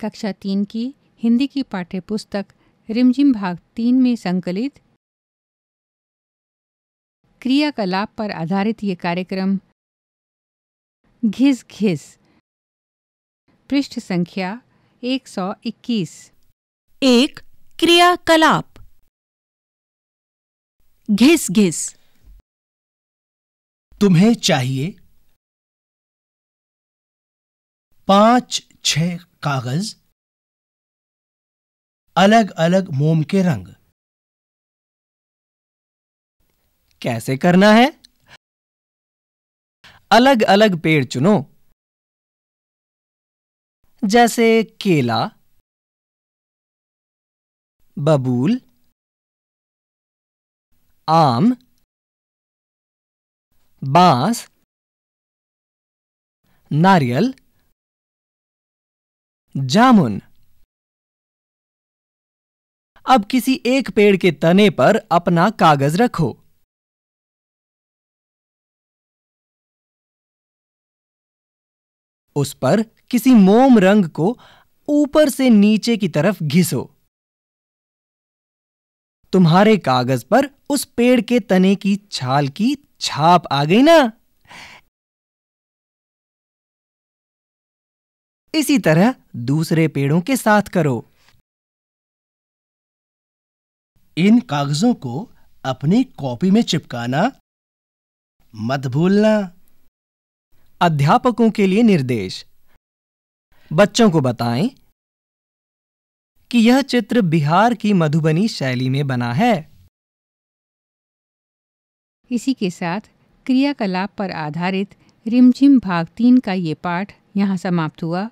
कक्षा तीन की हिंदी की पाठ्य पुस्तक रिमझिम भाग तीन में संकलित क्रियाकलाप पर आधारित ये कार्यक्रम घिस घिस पृष्ठ संख्या 121 एक क्रियाकलाप घिस घिस तुम्हें चाहिए पांच छह कागज अलग अलग मोम के रंग कैसे करना है अलग अलग पेड़ चुनो जैसे केला बबूल आम बांस नारियल जामुन अब किसी एक पेड़ के तने पर अपना कागज रखो उस पर किसी मोम रंग को ऊपर से नीचे की तरफ घिसो तुम्हारे कागज पर उस पेड़ के तने की छाल की छाप आ गई ना इसी तरह दूसरे पेड़ों के साथ करो इन कागजों को अपनी कॉपी में चिपकाना मत भूलना अध्यापकों के लिए निर्देश बच्चों को बताएं कि यह चित्र बिहार की मधुबनी शैली में बना है इसी के साथ क्रियाकलाप पर आधारित रिमझिम भाग तीन का ये पाठ यहाँ समाप्त हुआ